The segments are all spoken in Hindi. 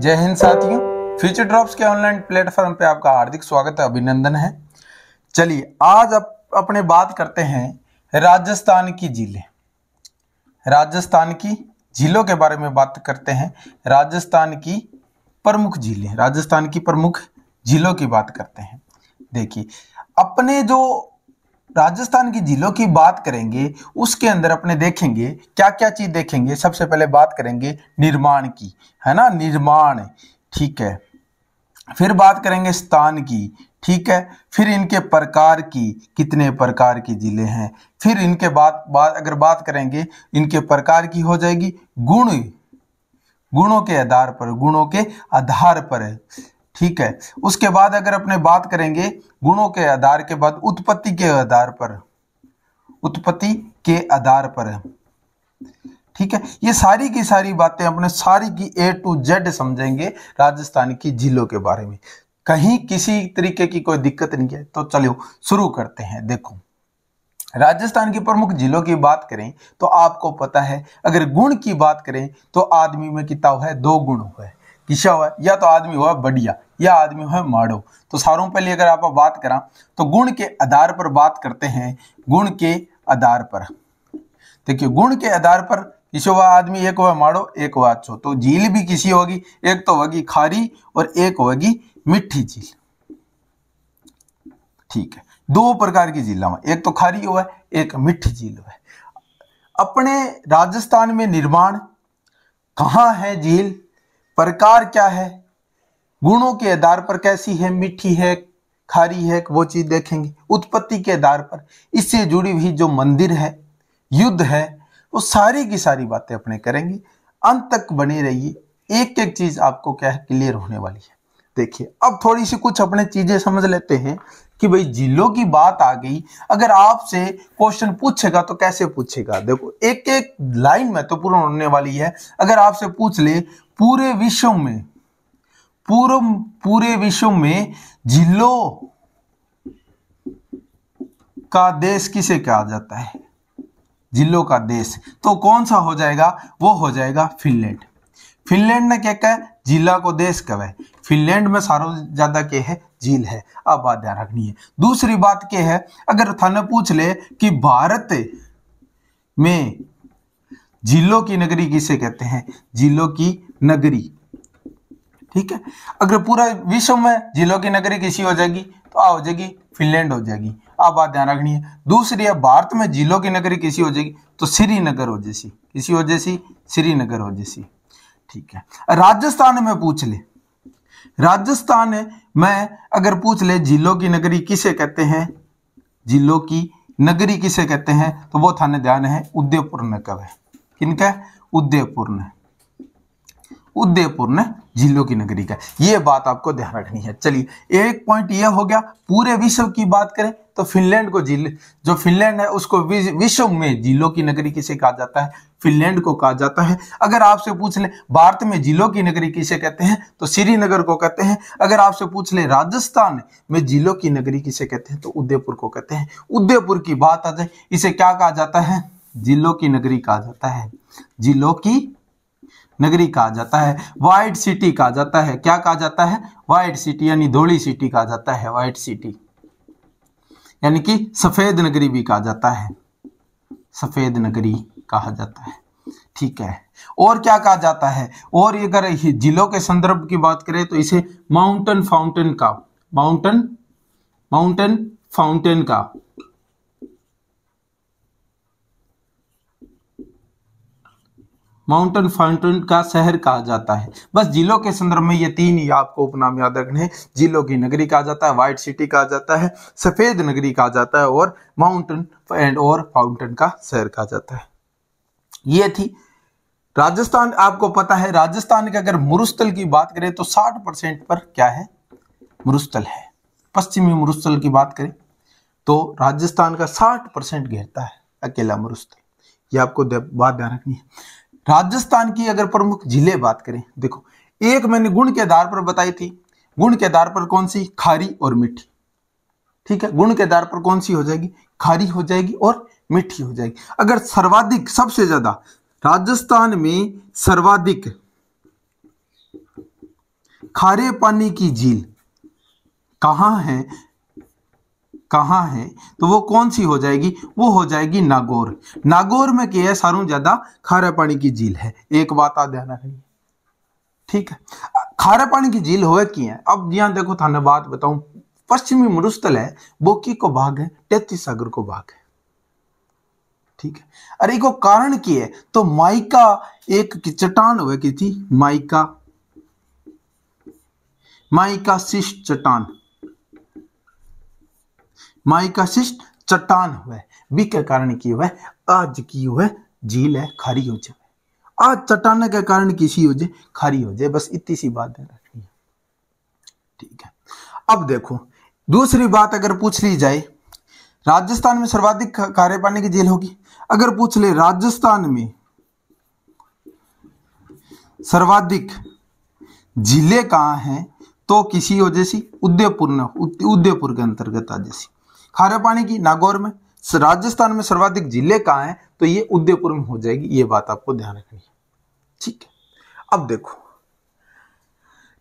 जय हिंद साथियों फ्यूचर ड्रॉप्स के ऑनलाइन प्लेटफॉर्म पे आपका हार्दिक स्वागत है अभिनंदन है चलिए आज अप, अपने बात करते हैं राजस्थान की जिले राजस्थान की जिलों के बारे में बात करते हैं राजस्थान की प्रमुख जिले राजस्थान की प्रमुख जिलों की बात करते हैं देखिए अपने जो राजस्थान की जिलों की बात करेंगे उसके अंदर अपने देखेंगे क्या क्या चीज देखेंगे सबसे पहले बात करेंगे निर्माण की है ना निर्माण ठीक है फिर बात करेंगे स्थान की ठीक है फिर इनके प्रकार की कितने प्रकार के जिले हैं फिर इनके बात बात अगर बात करेंगे इनके प्रकार की हो जाएगी गुण गुणों के आधार पर गुणों के आधार पर ठीक है उसके बाद अगर अपने बात करेंगे गुणों के आधार के बाद उत्पत्ति के आधार पर उत्पत्ति के आधार पर ठीक है ये सारी की सारी बातें अपने सारी की ए टू जेड समझेंगे राजस्थान की जिलों के बारे में कहीं किसी तरीके की कोई दिक्कत नहीं है तो चलो शुरू करते हैं देखो राजस्थान की प्रमुख जिलों की बात करें तो आपको पता है अगर गुण की बात करें तो आदमी में किताब है दो गुण हुए किसा हुआ या तो आदमी हुआ बढ़िया या आदमी है माड़ो तो सारों पहले अगर आप बात करा तो गुण के आधार पर बात करते हैं गुण के आधार पर देखिए गुण के आधार पर किसी वह आदमी एक वह माड़ो एक वह अच्छो तो झील भी किसी होगी एक तो होगी खारी और एक होगी मिठी झील ठीक है दो प्रकार की झील एक तो खारी हुआ एक मिठी झील हुआ अपने राजस्थान में निर्माण कहाँ है झील प्रकार क्या है गुणों के आधार पर कैसी है मीठी है खारी है वो चीज देखेंगे उत्पत्ति के आधार पर इससे जुड़ी हुई जो मंदिर है युद्ध है वो सारी की सारी बातें अपने करेंगे अंत तक बने रहिए एक एक चीज आपको क्या है क्लियर होने वाली है देखिए अब थोड़ी सी कुछ अपने चीजें समझ लेते हैं कि भाई जिलों की बात आ गई अगर आपसे क्वेश्चन पूछेगा तो कैसे पूछेगा देखो एक एक लाइन महत्वपूर्ण तो होने वाली है अगर आपसे पूछ ले पूरे विश्व में पूर्व पूरे विश्व में झीलों का देश किसे कहा जाता है जिलों का देश तो कौन सा हो जाएगा वो हो जाएगा फिनलैंड फिनलैंड ने क्या कहा जिला को देश कब है फिनलैंड में सारो ज्यादा के है झील है अब बात ध्यान रखनी है दूसरी बात क्या है अगर थाने पूछ ले कि भारत में झीलों की नगरी किसे कहते हैं जिलों की नगरी ठीक है अगर पूरा विश्व में जिलों की नगरी किसी हो जाएगी तो आ हो जाएगी फिनलैंड हो जाएगी आप बात ध्यान रखनी है दूसरी है भारत में जिलों की नगरी किसी हो जाएगी तो श्रीनगर हो जैसी किसी हो जैसी श्रीनगर हो जैसी ठीक है राजस्थान में पूछ ले राजस्थान में अगर पूछ ले जिलों की नगरी किसे कहते हैं जिलों की नगरी किसे कहते हैं तो वो थाने ध्यान है उदयपुर नगर है किनका उदयपुर ने उदयपुर ने झीलों की नगरी का ये बात आपको ध्यान रखनी है चलिए एक पॉइंट यह हो गया पूरे विश्व की बात करें तो फिनलैंड को झील जो फिनलैंड है उसको विश्व में झीलों की नगरी किसे कहा जाता है फिनलैंड को कहा जाता है अगर आपसे पूछ ले भारत में झीलों की नगरी किसे कहते हैं तो श्रीनगर को कहते हैं अगर आपसे पूछ ले राजस्थान में झीलों की नगरी किसे कहते हैं तो उदयपुर को कहते हैं उदयपुर की बात आ जाए इसे क्या कहा जाता है जिलों की नगरी कहा जाता है जिलों की नगरी कहा जाता है वाइट सिटी कहा जाता है क्या कहा जाता है वाइट सिटी यानी धोली सिटी कहा जाता है वाइट सिटी यानी कि सफेद नगरी भी कहा जाता है सफेद नगरी कहा जाता है ठीक है और क्या कहा जाता है और अगर जिलों के संदर्भ की बात करें तो इसे माउंटेन फाउंटेन का माउंटेन माउंटेन फाउंटेन का माउंटेन फाउंटेन का शहर कहा जाता है बस जिलों के संदर्भ में ये तीन ही आपको उपनाम याद रखने हैं जिलों की नगरी कहा जाता है व्हाइट सिटी कहा जाता है सफेद नगरी कहा जाता है और माउंटेन एंड और फाउंटेन का शहर कहा जाता है ये थी राजस्थान आपको पता है राजस्थान के अगर मुरुस्थल की बात करें तो 60 परसेंट पर क्या है मुरुस्थल है पश्चिमी मुरुस्थल की बात करें तो राजस्थान का 60 परसेंट घेरता है अकेला मुरुस्थल ये आपको बात ध्यान रखनी है राजस्थान की अगर प्रमुख जिले बात करें देखो एक मैंने गुण के आधार पर बताई थी गुण के आधार पर कौन सी खारी और मीठी ठीक है गुण के आधार पर कौन सी हो जाएगी खारी हो जाएगी और मीठी हो जाएगी अगर सर्वाधिक सबसे ज्यादा राजस्थान में सर्वाधिक खारे पानी की झील कहां है कहाँ है तो वो कौन सी हो जाएगी वो हो जाएगी नागौर नागौर में क्या है सारू ज्यादा खारे पानी की झील है एक बात आ ध्यान रखनी ठीक है खारे पानी की झील हो की है अब यहां देखो थाने बात बताऊं पश्चिमी मरुस्थल है बोकी को भाग है टेती सागर को भाग है ठीक है अरे को कारण की है तो माइका एक चट्टान हुए की थी माइका माइका शिष्ट चट्टान माइका शिष्ट चट्टान हुए बी के कारण की हुए आज की हुए झील है खारी हो जाए आज चट्टान के कारण किसी हो जाए खारी हो जाए बस इतनी सी बात है ठीक है अब देखो दूसरी बात अगर पूछ ली जाए राजस्थान में सर्वाधिक खारे पानी की झील होगी अगर पूछ ले राजस्थान में सर्वाधिक झीले कहाँ हैं तो किसी वजह से उदयपुर उदयपुर के अंतर्गत आ जैसी खारे पानी की नागौर में राजस्थान में सर्वाधिक जिले कहाँ हैं तो ये उदयपुर में हो जाएगी ये बात आपको ध्यान रखनी है ठीक है अब देखो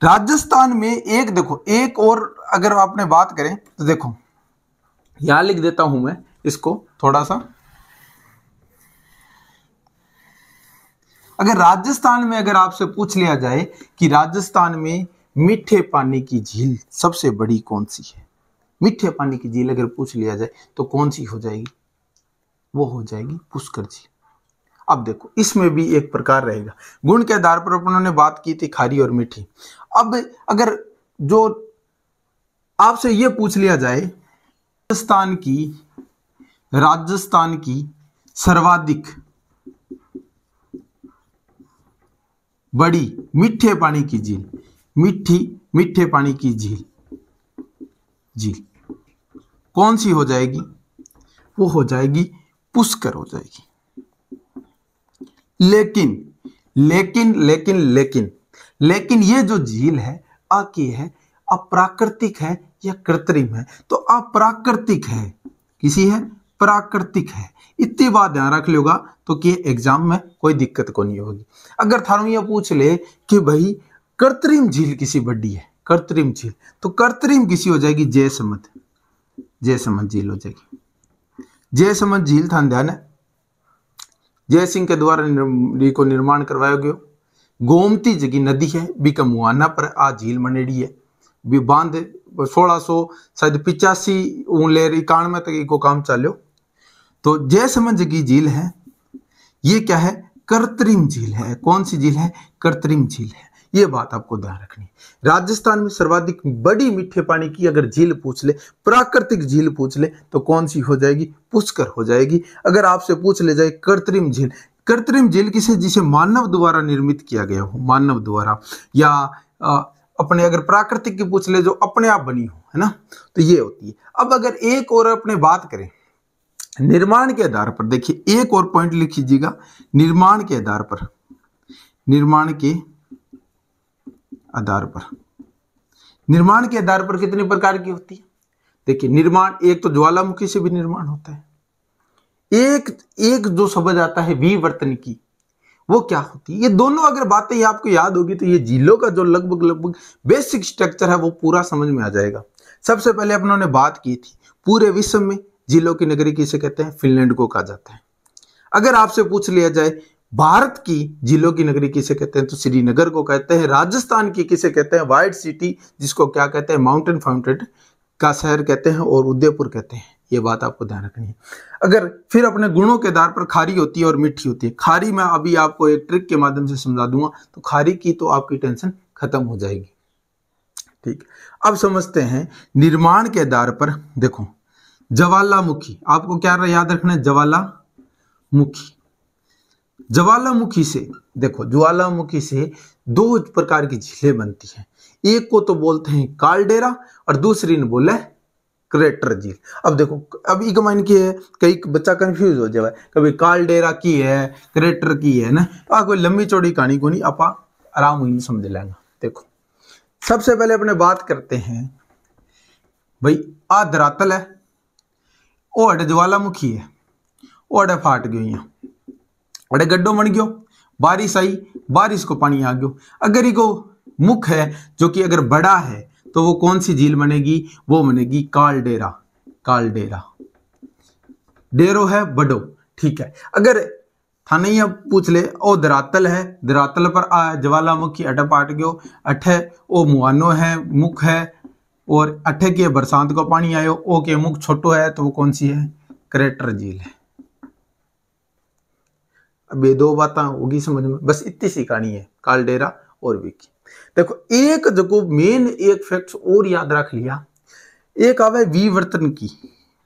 राजस्थान में एक देखो एक और अगर आपने बात करें तो देखो यहां लिख देता हूं मैं इसको थोड़ा सा अगर राजस्थान में अगर आपसे पूछ लिया जाए कि राजस्थान में मीठे पानी की झील सबसे बड़ी कौन सी है मीठे पानी की झील अगर पूछ लिया जाए तो कौन सी हो जाएगी वो हो जाएगी पुष्कर झील अब देखो इसमें भी एक प्रकार रहेगा गुण के आधार पर उन्होंने ने बात की थी खारी और मीठी अब अगर जो आपसे यह पूछ लिया जाए राजस्थान की राजस्थान की सर्वाधिक बड़ी मीठे पानी की झील मीठी मीठे पानी की झील झील कौन सी हो जाएगी वो हो जाएगी पुष्कर हो जाएगी लेकिन लेकिन लेकिन लेकिन लेकिन ये जो झील है अकी है अप्राकृतिक है या कृत्रिम है तो अप्राकृतिक है किसी है प्राकृतिक है इतनी बात ध्यान रख लेगा तो कि एग्जाम में कोई दिक्कत को नहीं होगी अगर थारू ये पूछ ले कि भाई कृत्रिम झील किसी बड़ी है कृत्रिम झील तो कृत्रिम किसी हो जाएगी जय समत जयसमंद झील हो जाएगी जयसमंद झील था ध्यान है जय सिंह के द्वारा निर्म, को निर्माण करवाया गया गोमती जगी नदी है बीका मुआना पर आ झील मनेड़ी है भी बांध सोलह सो शायद पिचासी लेर इक्यानवे तक इको काम चालो तो जयसमंद जगी झील है ये क्या है कृत्रिम झील है कौन सी झील है कृत्रिम झील है ये बात आपको ध्यान रखनी है राजस्थान में सर्वाधिक बड़ी मीठे पानी की अगर झील पूछ ले प्राकृतिक झील पूछ ले तो कौन सी हो जाएगी पुष्कर हो जाएगी अगर आपसे पूछ ले जाए कृत्रिम झील कृत्रिम झील किसे जिसे मानव द्वारा निर्मित किया गया हो मानव द्वारा या आ, अपने अगर प्राकृतिक की पूछ ले जो अपने आप बनी हो है ना तो ये होती है अब अगर एक और अपने बात करें निर्माण के आधार पर देखिए एक और पॉइंट लिख लीजिएगा निर्माण के आधार पर निर्माण के आधार पर निर्माण के आधार पर कितने प्रकार की होती है देखिए निर्माण एक तो ज्वालामुखी से भी निर्माण होता है एक एक जो शब्द आता है वी वर्तन की वो क्या होती है ये दोनों अगर बातें आपको याद होगी तो ये जिलों का जो लगभग लगभग बेसिक स्ट्रक्चर है वो पूरा समझ में आ जाएगा सबसे पहले अपनों ने बात की थी पूरे विश्व में जिलों की नगरी किसे कहते हैं फिनलैंड को कहा जाता है अगर आपसे पूछ लिया जाए भारत की जिलों की नगरी किसे कहते हैं तो श्रीनगर को कहते हैं राजस्थान की किसे कहते हैं वाइट सिटी जिसको क्या कहते हैं माउंटेन फाउंटेन का शहर कहते हैं और उदयपुर कहते हैं ये बात आपको ध्यान रखनी है अगर फिर अपने गुणों के आधार पर खारी होती है और मीठी होती है खारी मैं अभी आपको एक ट्रिक के माध्यम से समझा दूंगा तो खारी की तो आपकी टेंशन खत्म हो जाएगी ठीक अब समझते हैं निर्माण के आधार पर देखो जवालामुखी आपको क्या याद रखना है जवालामुखी ज्वालामुखी से देखो ज्वालामुखी से दो प्रकार की झीलें बनती हैं एक को तो बोलते हैं कालडेरा और दूसरी ने बोला है क्रेटर झील अब देखो अब एक मायने की है कई बच्चा कंफ्यूज हो जाए कभी कालडेरा की है क्रेटर की है ना तो कोई लंबी चौड़ी कहानी को नहीं आप आराम ही समझ लेंगे देखो सबसे पहले अपने बात करते हैं भाई आ धरातल है ओड ज्वालामुखी है ओड फाट गई यहाँ अरे गड्ढो बन गयो बारिश आई बारिश को पानी आ गयो अगर ये को मुख है जो कि अगर बड़ा है तो वो कौन सी झील बनेगी वो बनेगी कालडेरा कालडेरा डेरो है बडो ठीक है अगर था नहीं अब पूछ ले ओ दरातल है दरातल पर आ ज्वालामुखी अठ पाट गयो अठे ओ मुआनो है मुख है और अठे के बरसात को पानी आयो ओ के मुख छोटो है तो वो कौन सी है करेटर झील है अब ये दो बातें होगी समझ में बस इतनी सी कहानी है कालडेरा और विकी देखो एक जगह मेन एक फैक्ट और याद रख लिया एक आवे विवर्तन की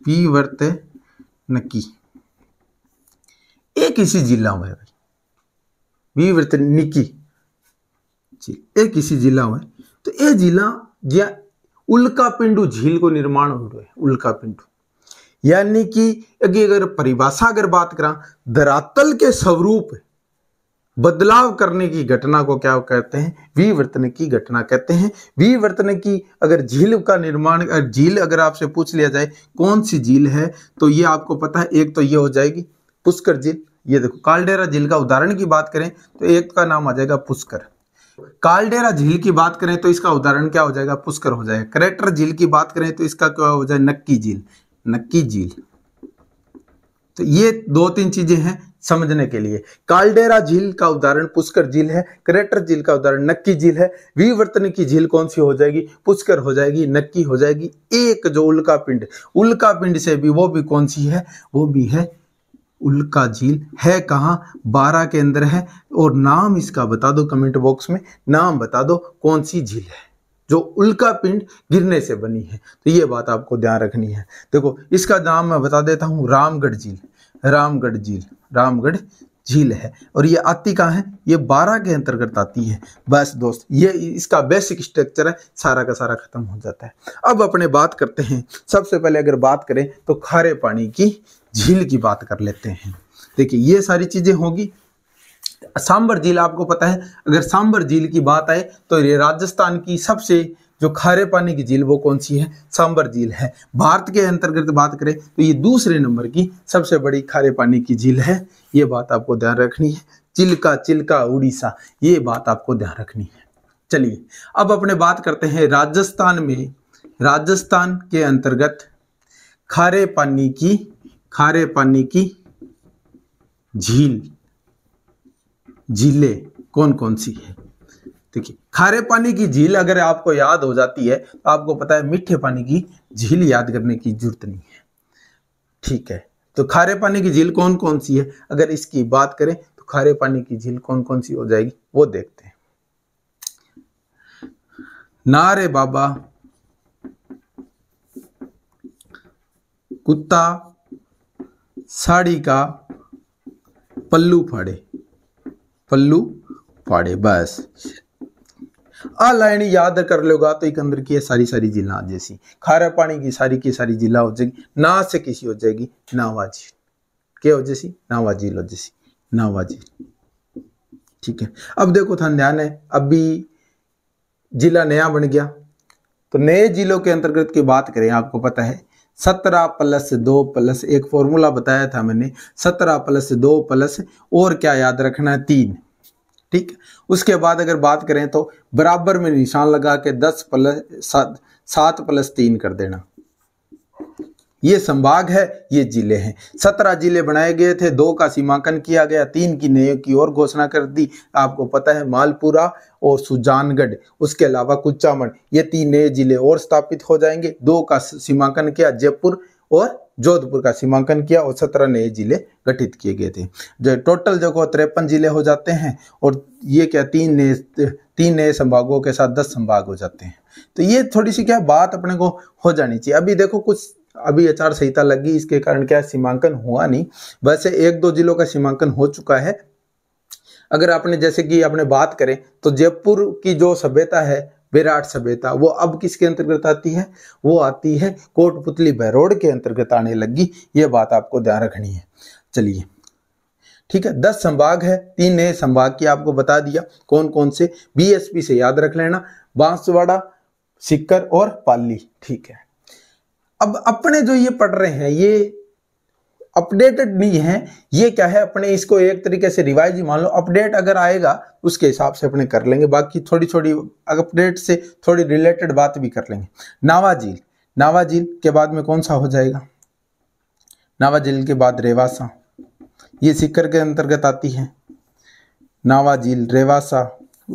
विवर्तन की एक इसी जिला में भाई विवर्तन निकी एक इसी जिला में तो ये जिला ज्या उल्का पिंडू झील को निर्माण हो रहा है उल्का पिंडू यानी कि अगर परिभाषा अगर बात करा धरातल के स्वरूप बदलाव करने की घटना को क्या कहते हैं विवर्तन की घटना कहते हैं विवर्तन की अगर झील का निर्माण झील अगर आपसे पूछ लिया जाए कौन सी झील है तो ये आपको पता है एक तो ये हो जाएगी पुष्कर झील ये देखो कालडेरा झील का उदाहरण की बात करें तो एक का नाम आ जाएगा पुष्कर कालडेरा झील की बात करें तो इसका उदाहरण क्या हो जाएगा पुष्कर हो जाएगा करेक्टर झील की बात करें तो इसका क्या हो जाए नक्की झील नक्की झील तो ये दो तीन चीजें हैं समझने के लिए कालडेरा झील का उदाहरण पुष्कर झील है क्रेटर झील का उदाहरण नक्की झील है विवर्तन की झील कौन सी हो जाएगी पुष्कर हो जाएगी नक्की हो जाएगी एक जो उल्का पिंड उल्का पिंड से भी वो भी कौन सी है वो भी है उल्का झील है कहाँ बारह के अंदर है और नाम इसका बता दो कमेंट बॉक्स में नाम बता दो कौन सी झील है जो उल्का पिंड गिरने से बनी है तो ये बात आपको ध्यान रखनी है देखो इसका नाम मैं बता देता हूँ रामगढ़ झील रामगढ़ झील रामगढ़ झील है और ये आती कहाँ है ये बारह के अंतर्गत आती है बस दोस्त ये इसका बेसिक स्ट्रक्चर है सारा का सारा खत्म हो जाता है अब अपने बात करते हैं सबसे पहले अगर बात करें तो खारे पानी की झील की बात कर लेते हैं देखिए ये सारी चीज़ें होगी सांबर झील आपको पता है अगर सांबर झील की बात आए तो ये राजस्थान की सबसे जो खारे पानी की झील वो कौन सी है सांबर झील है भारत के अंतर्गत बात करें तो ये दूसरे नंबर की सबसे बड़ी खारे पानी की झील है ये बात आपको ध्यान रखनी है चिल्का चिल्का उड़ीसा ये बात आपको ध्यान रखनी है चलिए अब अपने बात करते हैं राजस्थान में राजस्थान के अंतर्गत खारे पानी की खारे पानी की झील झीलें कौन कौन सी है देखिए खारे पानी की झील अगर आपको याद हो जाती है तो आपको पता है मीठे पानी की झील याद करने की जरूरत नहीं है ठीक है तो खारे पानी की झील कौन कौन सी है अगर इसकी बात करें तो खारे पानी की झील कौन कौन सी हो जाएगी वो देखते हैं नारे बाबा कुत्ता साड़ी का पल्लू फाड़े पल्लू पाड़े बस आ लाइन याद कर लोगा तो एक अंदर की है सारी सारी जिला आ जैसी खारा पानी की सारी की सारी जिला हो जाएगी ना से किसी हो जाएगी नावा झील क्या हो जैसी नावा झील हो जैसी नावा झील ठीक है अब देखो था ध्यान है अभी जिला नया बन गया तो नए जिलों के अंतर्गत की बात करें आपको पता है सत्रह प्लस दो प्लस एक फॉर्मूला बताया था मैंने सत्रह प्लस दो प्लस और क्या याद रखना है तीन ठीक उसके बाद अगर बात करें तो बराबर में निशान लगा के दस प्लस सात सात प्लस तीन कर देना ये संभाग है ये जिले हैं सत्रह जिले बनाए गए थे दो का सीमांकन किया गया तीन की नए की और घोषणा कर दी आपको पता है मालपुरा और सुजानगढ़ उसके अलावा कुचामण ये तीन नए जिले और स्थापित हो जाएंगे दो का सीमांकन किया जयपुर और जोधपुर का सीमांकन किया और सत्रह नए जिले गठित किए गए थे जो टोटल जगह तिरपन जिले हो जाते हैं और ये क्या तीन नए तीन नए संभागों के साथ दस संभाग हो जाते हैं तो ये थोड़ी सी क्या बात अपने को हो जानी चाहिए अभी देखो कुछ अभी आचार संहिता लगी इसके कारण क्या सीमांकन हुआ नहीं वैसे एक दो जिलों का सीमांकन हो चुका है अगर आपने जैसे कि आपने बात करें तो जयपुर की जो सभ्यता है विराट सभ्यता वो अब किसके अंतर्गत आती है वो आती है कोटपुतली बैरोड के अंतर्गत आने लगी ये बात आपको ध्यान रखनी है चलिए ठीक है दस संभाग है तीन नए संभाग की आपको बता दिया कौन कौन से बीएसपी से याद रख लेना बांसवाड़ा सिक्कर और पाली ठीक है अब अपने जो ये पढ़ रहे हैं ये अपडेटेड नहीं है ये क्या है अपने इसको एक तरीके से रिवाइज ही मान लो अपडेट अगर आएगा उसके हिसाब से अपने कर लेंगे बाकी थोड़ी थोड़ी अपडेट से थोड़ी रिलेटेड बात भी कर लेंगे नावा झील नावा झील के बाद में कौन सा हो जाएगा नावा झील के बाद रेवासा ये सिक्कर के अंतर्गत आती है नावा झील रेवासा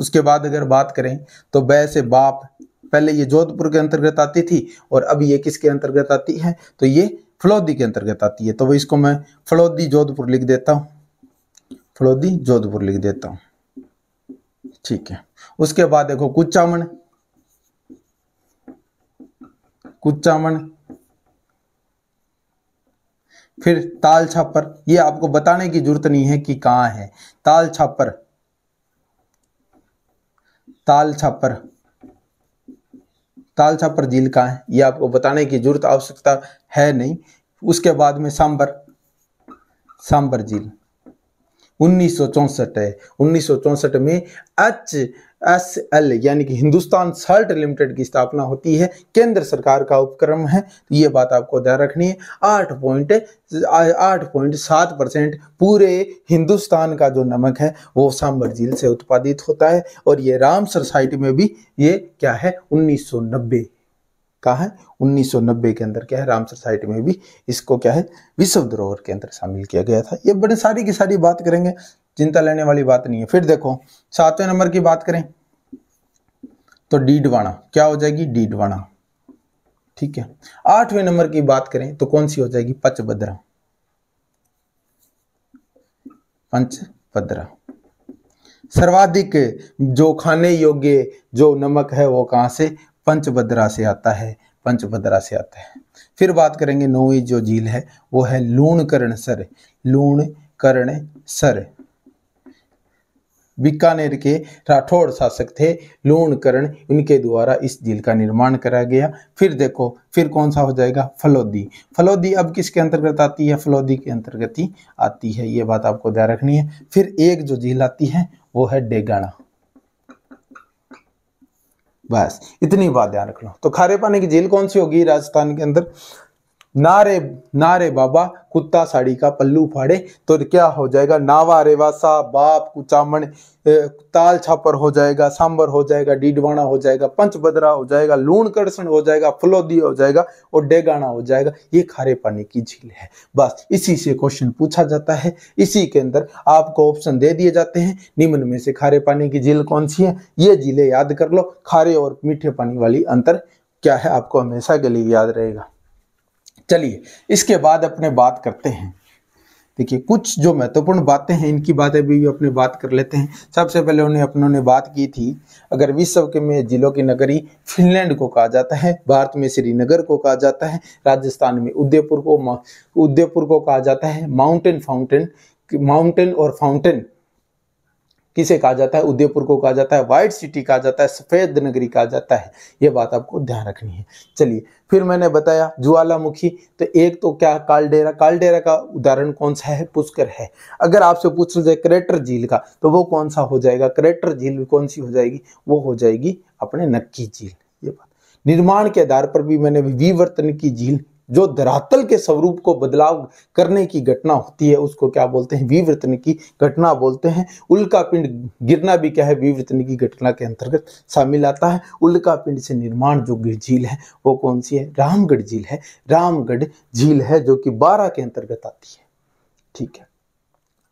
उसके बाद अगर बात करें तो बै से बाप पहले ये जोधपुर के अंतर्गत आती थी और अब ये किसके अंतर्गत आती है तो ये फलौदी के अंतर्गत आती है तो वह इसको मैं फलौदी जोधपुर लिख देता हूँ फलौदी जोधपुर लिख देता हूँ ठीक है उसके बाद देखो कुचामण कुचामण फिर ताल छापर ये आपको बताने की जरूरत नहीं है कि कहां है ताल छापर ताल छापर काल छापर झील कहाँ है ये आपको बताने की जरूरत आवश्यकता है नहीं उसके बाद में सांबर सांबर झील उन्नीस है उन्नीस में एच एस एल यानी कि हिंदुस्तान सल्ट लिमिटेड की स्थापना होती है केंद्र सरकार का उपक्रम है तो ये बात आपको ध्यान रखनी है आठ पॉइंट आठ पॉइंट सात परसेंट पूरे हिंदुस्तान का जो नमक है वो सांबर झील से उत्पादित होता है और ये राम सोसाइटी में भी ये क्या है उन्नीस का है 1990 के अंदर क्या है राम सोसाइटी में भी इसको क्या है विश्व धरोहर के अंदर शामिल किया गया था ये बड़े सारी की सारी बात करेंगे चिंता लेने वाली बात नहीं है फिर देखो सातवें नंबर की बात करें तो डीडवाणा क्या हो जाएगी डीडवाणा ठीक है आठवें नंबर की बात करें तो कौन सी हो जाएगी पचभद्रा पंचभद्रा सर्वाधिक जो खाने योग्य जो नमक है वो कहां से पंचभद्रा से आता है पंचभद्रा से आता है फिर बात करेंगे नौवीं जो झील है वो है लूणकर्ण सर करण सर बीकानेर के राठौड़ शासक थे लोणकरण इनके द्वारा इस झील का निर्माण कराया गया फिर देखो फिर कौन सा हो जाएगा फलौदी फलौदी अब किसके अंतर्गत आती है फलौदी के अंतर्गत ही आती है ये बात आपको ध्यान रखनी है फिर एक जो झील आती है वो है डेगाना बस इतनी बात ध्यान रख लो तो खारे पानी की झील कौन सी होगी राजस्थान के अंदर नारे नारे बाबा कुत्ता साड़ी का पल्लू फाड़े तो क्या हो जाएगा नावा रेवासा बाप कुचामण ताल छापर हो जाएगा सांबर हो जाएगा डीडवाणा हो जाएगा पंचभद्रा हो जाएगा लूण कड़सण हो जाएगा फलोदी हो जाएगा और डेगाना हो जाएगा ये खारे पानी की झील है बस इसी से क्वेश्चन पूछा जाता है इसी के अंदर आपको ऑप्शन दे दिए जाते हैं निम्न में से खारे पानी की झील कौन सी है ये झीलें याद कर लो खारे और मीठे पानी वाली अंतर क्या है आपको हमेशा के लिए याद रहेगा चलिए इसके बाद अपने बात करते हैं देखिए कुछ जो महत्वपूर्ण बातें हैं इनकी बातें भी अपने बात कर लेते हैं सबसे पहले उन्हें अपनों ने बात की थी अगर विश्व के में जिलों की नगरी फिनलैंड को कहा जाता है भारत में श्रीनगर को कहा जाता है राजस्थान में उदयपुर को उदयपुर को कहा जाता है माउंटेन फाउंटेन माउंटेन और फाउंटेन किसे कहा जाता है उदयपुर को कहा जाता है व्हाइट सिटी कहा जाता है सफ़ेद नगरी कहा जाता है यह बात आपको ध्यान रखनी है चलिए फिर मैंने बताया ज्वालामुखी तो एक तो क्या कालडेरा कालडेरा का उदाहरण कौन सा है पुष्कर है अगर आपसे पूछ जाए क्रेटर झील का तो वो कौन सा हो जाएगा क्रेटर झील कौन सी हो जाएगी वो हो जाएगी अपने नक्की झील ये बात निर्माण के आधार पर भी मैंने विवर्तन की झील जो धरातल के स्वरूप को बदलाव करने की घटना होती है उसको क्या बोलते हैं विवर्तन की घटना बोलते हैं उल्का पिंड गिरना भी क्या है विवर्तन की घटना के अंतर्गत शामिल आता है उल्का पिंड से निर्माण जो झील है वो कौन सी है रामगढ़ झील है रामगढ़ झील है जो कि बारह के अंतर्गत आती है ठीक है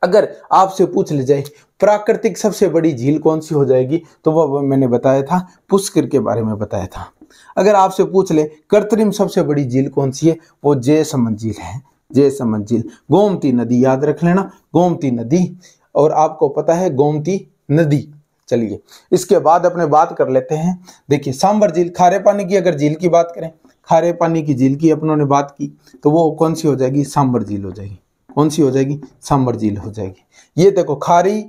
अगर आपसे पूछ ले जाए प्राकृतिक सबसे बड़ी झील कौन सी हो जाएगी तो वह मैंने बताया था पुष्कर के बारे में बताया था अगर आपसे पूछ ले कृत्रिम सबसे बड़ी झील कौन सी है वो जय झील है जय झील गोमती नदी याद रख लेना गोमती नदी और आपको पता है गोमती नदी चलिए इसके बाद अपने बात कर लेते हैं देखिए सांबर झील खारे पानी की अगर झील की बात करें खारे पानी की झील की अपनों ने बात की तो वो कौन सी हो जाएगी सांबर झील हो जाएगी कौन सी हो जाएगी सांबर झील हो जाएगी ये देखो खारी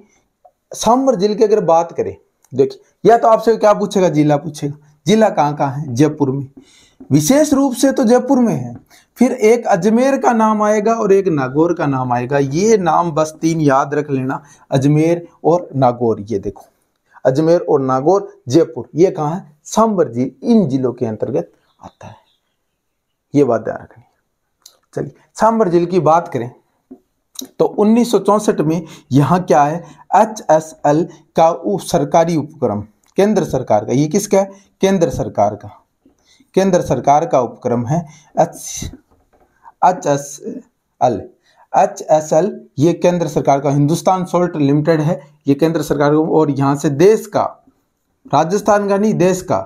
सांबर झील की अगर बात करें देखिए या तो आपसे क्या पूछेगा जिला पूछेगा जिला कहाँ कहाँ है जयपुर में विशेष रूप से तो जयपुर में है फिर एक अजमेर का नाम आएगा और एक नागौर का नाम आएगा ये नाम बस तीन याद रख लेना अजमेर और नागौर ये देखो अजमेर और नागौर जयपुर ये कहाँ है सांबर जी इन जिलों के अंतर्गत आता है ये बात ध्यान रखनी चलिए सांबर जिले की बात करें तो उन्नीस में यहाँ क्या है एच एस एल का उप सरकारी उपक्रम केंद्र सरकार का ये किसका है केंद्र सरकार का केंद्र सरकार का उपक्रम है H H S L H S L ये केंद्र सरकार का हिंदुस्तान सोल्ट लिमिटेड है ये केंद्र सरकार का और यहां से देश का राजस्थान का नहीं देश का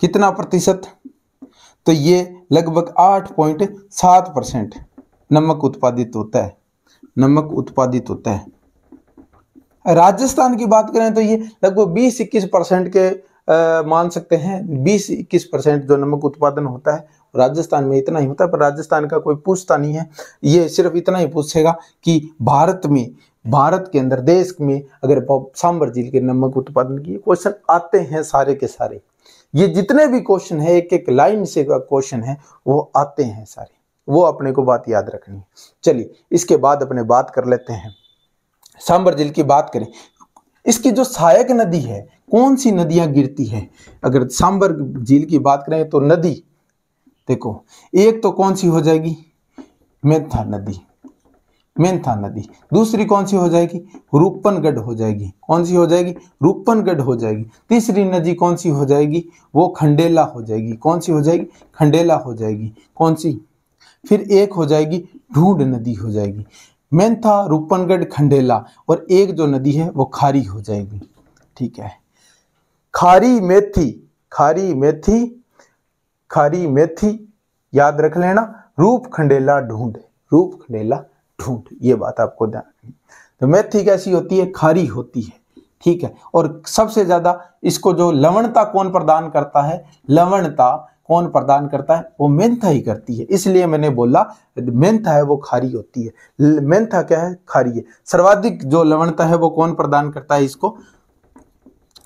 कितना प्रतिशत तो ये लगभग आठ पॉइंट सात परसेंट नमक उत्पादित होता है नमक उत्पादित होता है राजस्थान की बात करें तो ये लगभग बीस इक्कीस परसेंट के आ, मान सकते हैं बीस इक्कीस परसेंट जो नमक उत्पादन होता है राजस्थान में इतना ही होता है पर राजस्थान का कोई पूछता नहीं है ये सिर्फ इतना ही पूछेगा कि भारत में भारत के अंदर देश में अगर सांबर झील के नमक उत्पादन की क्वेश्चन आते हैं सारे के सारे ये जितने भी क्वेश्चन है एक एक लाइन से का क्वेश्चन है वो आते हैं सारे वो अपने को बात याद रखनी है चलिए इसके बाद अपने बात कर लेते हैं सांबर झील की बात करें इसकी जो सहायक नदी है कौन सी नदियां गिरती है अगर सांबर झील की बात करें तो नदी देखो एक तो कौन सी हो जाएगी मेंथा नदी मेंथा नदी दूसरी कौन सी हो जाएगी रूपनगढ़ हो जाएगी कौन सी हो जाएगी रूपनगढ़ हो जाएगी तीसरी नदी कौन सी हो जाएगी वो खंडेला हो जाएगी कौन सी हो जाएगी खंडेला हो जाएगी कौन सी फिर एक हो जाएगी ढूंढ नदी हो जाएगी मैंथा रूपनगढ़ खंडेला और एक जो नदी है वो खारी हो जाएगी ठीक है खारी मेथी खारी मेथी खारी मेथी याद रख लेना रूप खंडेला ढूंढ रूप खंडेला ढूंढ ये बात आपको ध्यान रखनी तो मेथी कैसी होती है खारी होती है ठीक है और सबसे ज्यादा इसको जो लवणता कौन प्रदान करता है लवणता कौन प्रदान करता है वो मेंथा ही करती है इसलिए मैंने बोला मेंथा है वो खारी होती है मेंथा क्या है खारी है सर्वाधिक जो लवणता है वो कौन प्रदान करता है इसको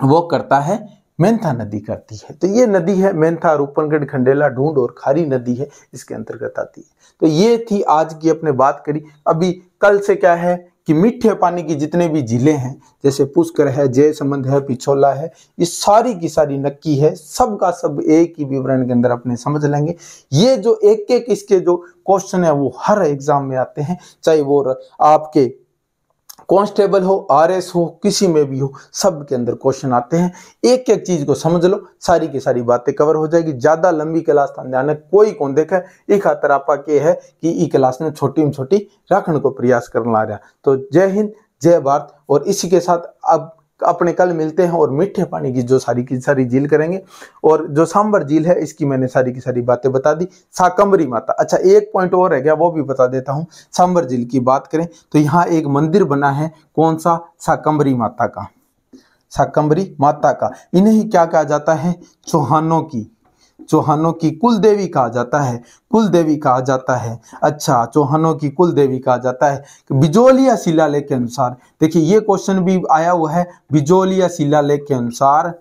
वो करता है मेंथा नदी करती है तो ये नदी है मेंथा रूपनगढ़ खंडेला ढूंढ और खारी नदी है इसके अंतर्गत आती है तो ये थी आज की अपने बात करी अभी कल से क्या है कि मीठे पानी की जितने भी जिले हैं जैसे पुष्कर है जय संबंध है पिछोला है ये सारी की सारी नक्की है सब का सब एक ही विवरण के अंदर अपने समझ लेंगे ये जो एक एक इसके जो क्वेश्चन है वो हर एग्जाम में आते हैं चाहे वो आपके कांस्टेबल हो आरएस हो किसी में भी हो सब के अंदर क्वेश्चन आते हैं एक एक चीज को समझ लो सारी की सारी बातें कवर हो जाएगी ज्यादा लंबी क्लास था ध्यान कोई कौन देखे एक खातर आपका के है कि ई क्लास ने छोटी में छोटी रखने को प्रयास करना आ रहा तो जय हिंद जय भारत और इसी के साथ अब अपने कल मिलते हैं और मीठे पानी की जो सारी की सारी झील करेंगे और जो सांबर झील है इसकी मैंने सारी की सारी बातें बता दी साकंबरी माता अच्छा एक पॉइंट और है गया वो भी बता देता हूँ सांबर झील की बात करें तो यहाँ एक मंदिर बना है कौन सा साकंबरी माता का साकंबरी माता का इन्हें क्या कहा जाता है चौहानों की चौहानों की कुल देवी कहा जाता है कुल देवी कहा जाता है अच्छा चौहानों की कुल देवी कहा जाता है बिजोलिया शिलालेख के अनुसार देखिए ये क्वेश्चन भी आया हुआ है बिजोलिया शिलालेख के अनुसार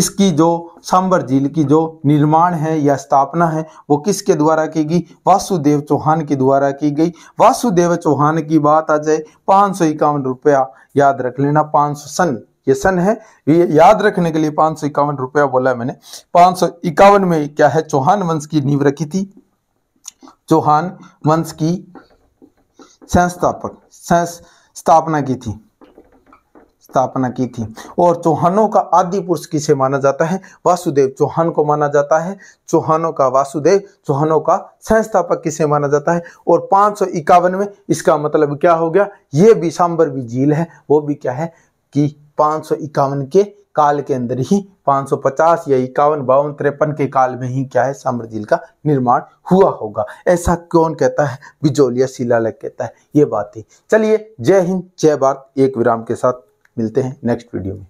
इसकी जो सांबर झील की जो निर्माण है या स्थापना है वो किसके द्वारा की गई वासुदेव चौहान के द्वारा की गई वासुदेव चौहान की बात आ जाए पांच सौ इक्यावन रुपया याद रख लेना पांच सौ सन ये सन है ये याद रखने के लिए पांच सौ इक्यावन रुपया बोला मैंने पांच सौ इक्यावन में क्या है चौहान वंश की नींव रखी थी चौहान वंश की संस्थापक स्थापना की थी स्थापना की थी और चौहानों का आदि पुरुष किसे माना जाता है वासुदेव चौहान को माना जाता है चौहानों का वासुदेव चौहानों का संस्थापक किसे माना जाता है और इक्यावन में इसका मतलब क्या हो गया ये भी सांबर भी झील है वो भी क्या है कि पाँच के काल के अंदर ही 550 या इक्यावन बावन तिरपन के काल में ही क्या है साम्राज्य का निर्माण हुआ होगा ऐसा कौन कहता है बिजोलिया शिलालेख कहता है ये बात है चलिए जय हिंद जय भारत एक विराम के साथ मिलते हैं नेक्स्ट वीडियो में